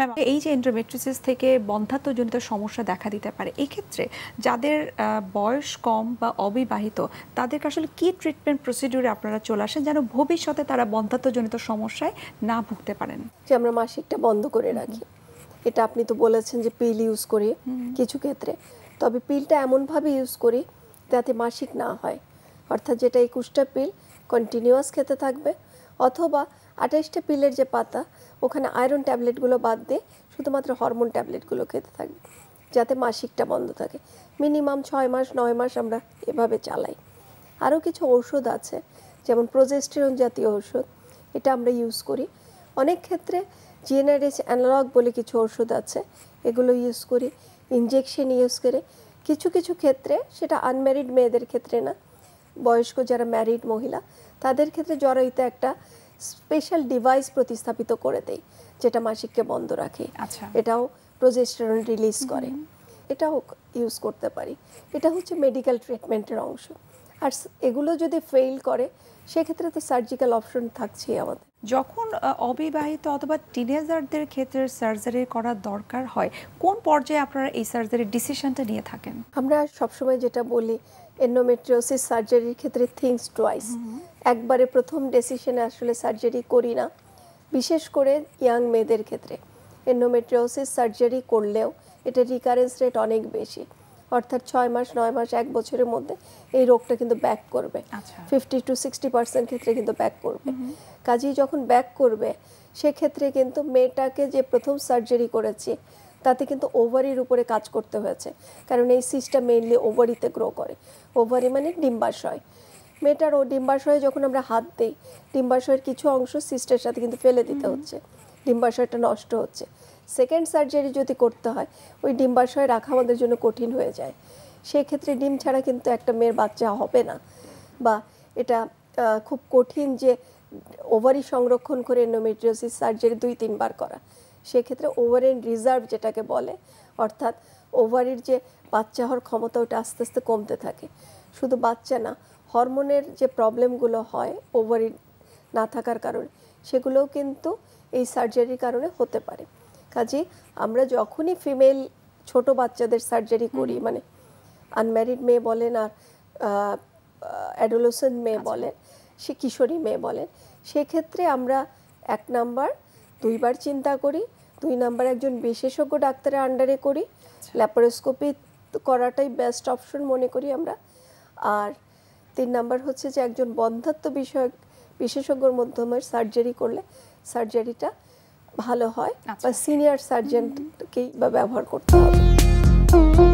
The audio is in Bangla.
ম্যাম এই যে এন্ডোমেট্রিসিস থেকে বন্ধাত্মজনিত সমস্যা দেখা দিতে পারে এক্ষেত্রে যাদের বয়স কম বা অবিবাহিত তাদেরকে আসলে কি ট্রিটমেন্ট প্রসিডিউরে আপনারা চলে আসেন যেন ভবিষ্যতে তারা বন্ধাত্মজনিত সমস্যায় না ভুগতে পারেন যে আমরা মাসিকটা বন্ধ করে রাখি এটা আপনি তো বলেছেন যে পিল ইউজ করি কিছু ক্ষেত্রে তবে পিলটা এমনভাবে ইউজ করি যাতে মাসিক না হয় অর্থাৎ যেটা একুশটা পিল কন্টিনিউয়াস খেতে থাকবে অথবা আঠাশটা পিলের যে পাতা ওখানে আয়রন ট্যাবলেটগুলো বাদ দিয়ে শুধুমাত্র হরমোন ট্যাবলেটগুলো খেতে থাকবে যাতে মাসিকটা বন্ধ থাকে মিনিমাম ছয় মাস নয় মাস আমরা এভাবে চালাই আরও কিছু ঔষধ আছে যেমন প্রোজেস্টেরন জাতীয় ঔষধ এটা আমরা ইউজ করি অনেক ক্ষেত্রে জিএনআরএস অ্যানালগ বলে কিছু ওষুধ আছে এগুলো ইউজ করি ইঞ্জেকশন ইউজ করে কিছু কিছু ক্ষেত্রে সেটা আনম্যারিড মেয়েদের ক্ষেত্রে না বয়স্ক যারা ম্যারিড মহিলা তাদের ক্ষেত্রে জরাইতে একটা স্পেশাল ডিভাইস প্রতিস্থাপিত করে দেয় যেটা মাসিককে বন্ধ রাখে আচ্ছা। এটাও প্রোজেস্টেরন রিলিজ করে এটাও ইউজ করতে পারি এটা হচ্ছে মেডিকেল ট্রিটমেন্টের অংশ আর এগুলো যদি ফেইল করে সেক্ষেত্রে তো সার্জিক্যাল অপশন থাকছেই আমাদের যখন অবিবাহিত অথবা টিনেজারদের ক্ষেত্রে সার্জারি করার দরকার হয় কোন পর্যায়ে আপনারা এই সার্জারির ডিসিশনটা নিয়ে থাকেন আমরা সবসময় যেটা বলি এন্ডোমেট্রিওসিস সার্জারির ক্ষেত্রে থিংস টোয়াইস একবারে প্রথম ডিসিশনে আসলে সার্জারি করি না বিশেষ করে ইয়াং মেয়েদের ক্ষেত্রে এন্ডোমেট্রিওসিস সার্জারি করলেও এটা রিকারেন্স রেট অনেক বেশি অর্থাৎ ছয় মাস নয় মাস এক বছরের মধ্যে এই রোগটা কিন্তু ব্যাক করবে ফিফটি টু সিক্সটি পার্সেন্ট ক্ষেত্রে কিন্তু ব্যাক করবে কাজেই যখন ব্যাক করবে সেক্ষেত্রে কিন্তু মেয়েটাকে যে প্রথম সার্জারি করেছি তাতে কিন্তু ওভারির উপরে কাজ করতে হয়েছে কারণ এই সিস্টা মেইনলি ওভারিতে গ্রো করে ওভারি মানে ডিম্বাশয় মেয়েটার ও ডিম্বাশয়ে যখন আমরা হাত দিই ডিম্বাশয়ের কিছু অংশ সিস্টের সাথে কিন্তু ফেলে দিতে হচ্ছে ডিম্বাশয়টা নষ্ট হচ্ছে সেকেন্ড সার্জারি যদি করতে হয় ওই ডিম্বাশয় রাখা আমাদের জন্য কঠিন হয়ে যায় সেক্ষেত্রে ডিম ছাড়া কিন্তু একটা মেয়ের বাচ্চা হবে না বা এটা খুব কঠিন যে ওভারি সংরক্ষণ করে এন্ডোমেট্রিওসিস সার্জারি দুই তিনবার করা সেক্ষেত্রে ওভারের রিজার্ভ যেটাকে বলে অর্থাৎ ওভারির যে বাচ্চা হওয়ার ক্ষমতা ওটা আস্তে আস্তে কমতে থাকে শুধু বাচ্চা না হরমোনের যে প্রবলেমগুলো হয় ওভারি না থাকার কারণে সেগুলোও কিন্তু এই সার্জারির কারণে হতে পারে কাজে আমরা যখনই ফিমেল ছোট বাচ্চাদের সার্জারি করি মানে আনম্যারিড মেয়ে বলেন আর অ্যাডোলোসেন মেয়ে আচ্ছা। বলেন সে কিশোরী মেয়ে বলেন সেক্ষেত্রে আমরা এক নাম্বার দুইবার চিন্তা করি দুই নাম্বার একজন বিশেষজ্ঞ ডাক্তারের আন্ডারে করি ল্যাপারোস্কোপি আচ্ছা। করাটাই বেস্ট অপশন মনে করি আমরা আর তিন নাম্বার হচ্ছে যে একজন বন্ধাত্ম বিষয়ক বিশেষজ্ঞর মাধ্যমে সার্জারি করলে সার্জারিটা ভালো হয় বা সিনিয়র আচ্ছা। সার্জেন্টকেই বা ব্যবহার করতে হবে